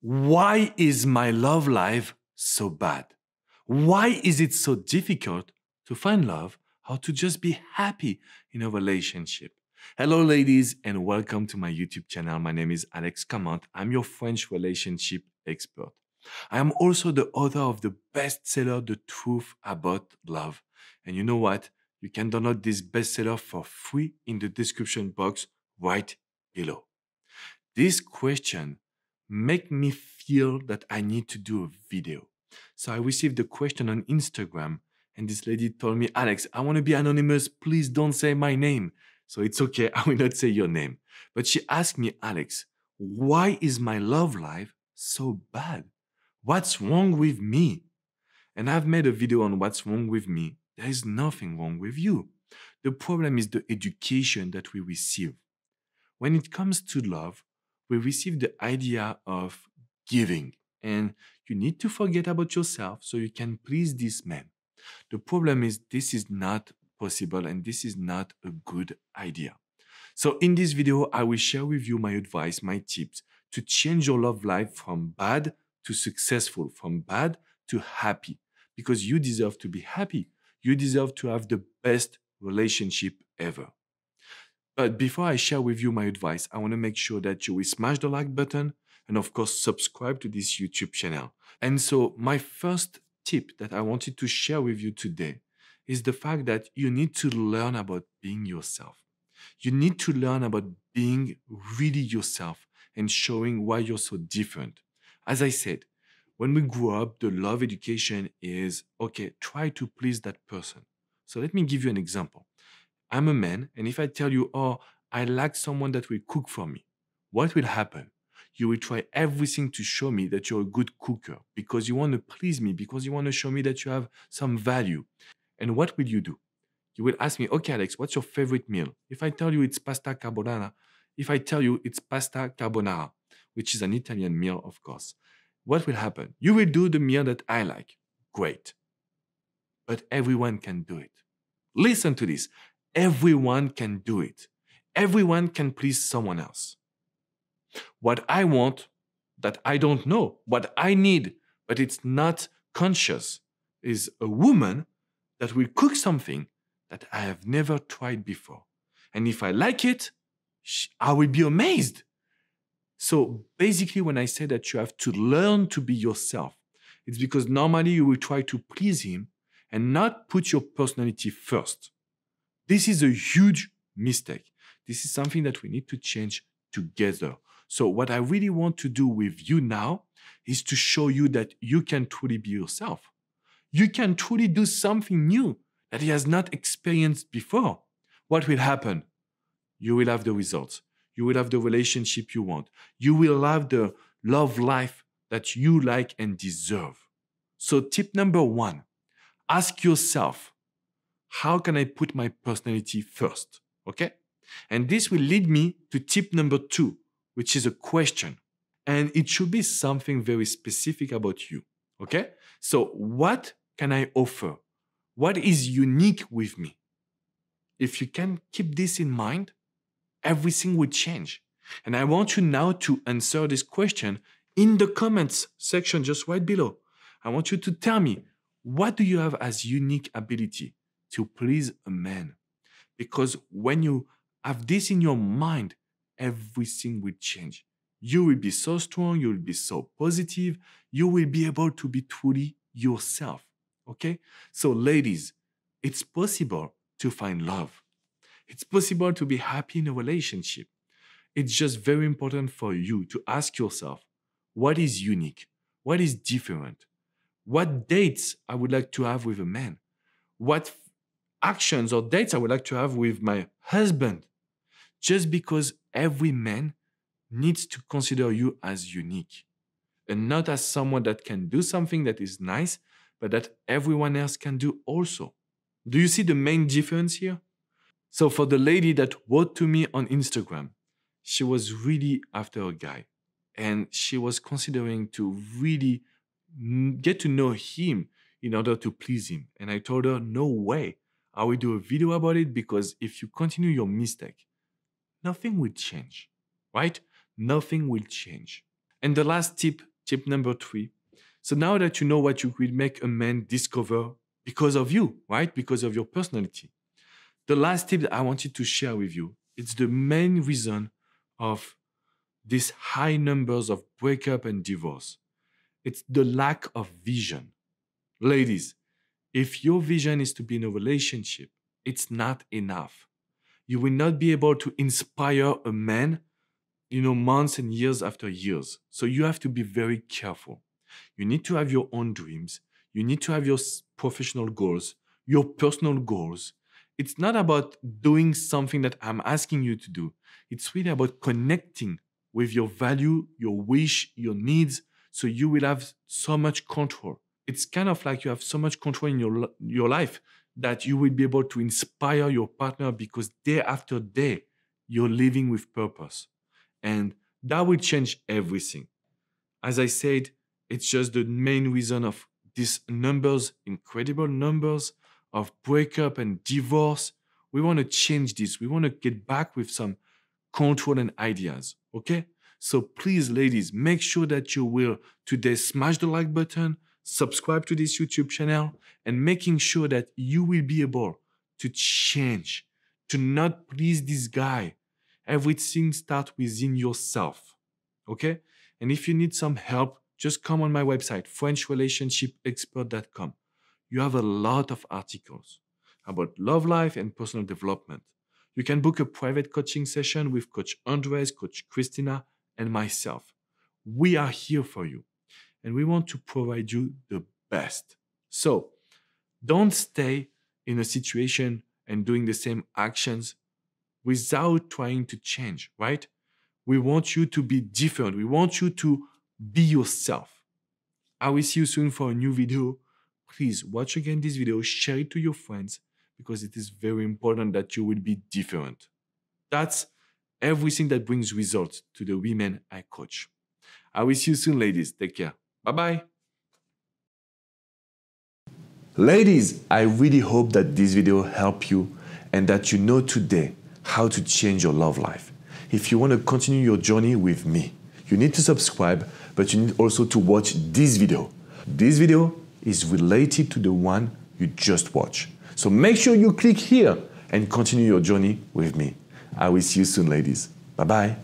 Why is my love life so bad? Why is it so difficult to find love or to just be happy in a relationship? Hello, ladies, and welcome to my YouTube channel. My name is Alex Camant. I'm your French relationship expert. I am also the author of the bestseller, The Truth About Love. And you know what? You can download this bestseller for free in the description box right below. This question make me feel that I need to do a video. So I received a question on Instagram, and this lady told me, Alex, I want to be anonymous. Please don't say my name. So it's okay. I will not say your name. But she asked me, Alex, why is my love life so bad? What's wrong with me? And I've made a video on what's wrong with me. There is nothing wrong with you. The problem is the education that we receive. When it comes to love, we receive the idea of giving. And you need to forget about yourself so you can please this man. The problem is, this is not possible and this is not a good idea. So, in this video, I will share with you my advice, my tips to change your love life from bad to successful, from bad to happy, because you deserve to be happy. You deserve to have the best relationship ever. But before I share with you my advice, I want to make sure that you will smash the like button and, of course, subscribe to this YouTube channel. And so, my first tip that I wanted to share with you today is the fact that you need to learn about being yourself. You need to learn about being really yourself and showing why you're so different. As I said, when we grow up, the love education is okay, try to please that person. So, let me give you an example. I'm a man, and if I tell you, oh, I like someone that will cook for me, what will happen? You will try everything to show me that you're a good cooker because you want to please me, because you want to show me that you have some value. And what will you do? You will ask me, okay, Alex, what's your favorite meal? If I tell you it's pasta carbonara, if I tell you it's pasta carbonara, which is an Italian meal, of course, what will happen? You will do the meal that I like. Great. But everyone can do it. Listen to this. Everyone can do it. Everyone can please someone else. What I want that I don't know, what I need, but it's not conscious, is a woman that will cook something that I have never tried before. And if I like it, I will be amazed. So basically, when I say that you have to learn to be yourself, it's because normally you will try to please him and not put your personality first. This is a huge mistake. This is something that we need to change together. So, what I really want to do with you now is to show you that you can truly be yourself. You can truly do something new that he has not experienced before. What will happen? You will have the results. You will have the relationship you want. You will have the love life that you like and deserve. So, tip number one ask yourself how can I put my personality first? Okay? And this will lead me to tip number two, which is a question. And it should be something very specific about you. Okay? So, what can I offer? What is unique with me? If you can keep this in mind, everything will change. And I want you now to answer this question in the comments section just right below. I want you to tell me what do you have as unique ability? to please a man. Because when you have this in your mind, everything will change. You will be so strong, you will be so positive, you will be able to be truly yourself. Okay? So, ladies, it's possible to find love. It's possible to be happy in a relationship. It's just very important for you to ask yourself what is unique? What is different? What dates I would like to have with a man? What actions or dates I would like to have with my husband. Just because every man needs to consider you as unique and not as someone that can do something that is nice, but that everyone else can do also. Do you see the main difference here? So, for the lady that wrote to me on Instagram, she was really after a guy and she was considering to really get to know him in order to please him. And I told her, no way. I will do a video about it because if you continue your mistake, nothing will change, right? Nothing will change. And the last tip, tip number three. So now that you know what you will make a man discover because of you, right? Because of your personality. The last tip that I wanted to share with you, it's the main reason of these high numbers of breakup and divorce. It's the lack of vision. Ladies, if your vision is to be in a relationship, it's not enough. You will not be able to inspire a man, you know, months and years after years. So you have to be very careful. You need to have your own dreams. You need to have your professional goals, your personal goals. It's not about doing something that I'm asking you to do. It's really about connecting with your value, your wish, your needs. So you will have so much control it's kind of like you have so much control in your your life that you will be able to inspire your partner because day after day you're living with purpose and that will change everything as i said it's just the main reason of these numbers incredible numbers of breakup and divorce we want to change this we want to get back with some control and ideas okay so please ladies make sure that you will today smash the like button subscribe to this YouTube channel, and making sure that you will be able to change, to not please this guy. Everything starts within yourself. Okay? And if you need some help, just come on my website, FrenchRelationshipExpert.com. You have a lot of articles about love life and personal development. You can book a private coaching session with Coach Andres, Coach Christina, and myself. We are here for you and we want to provide you the best. So don't stay in a situation and doing the same actions without trying to change, right? We want you to be different. We want you to be yourself. I will see you soon for a new video. Please watch again this video, share it to your friends because it is very important that you will be different. That's everything that brings results to the women I coach. I will see you soon, ladies. Take care. Bye bye. Ladies, I really hope that this video helped you and that you know today how to change your love life. If you want to continue your journey with me, you need to subscribe, but you need also to watch this video. This video is related to the one you just watched. So make sure you click here and continue your journey with me. I will see you soon, ladies. Bye bye.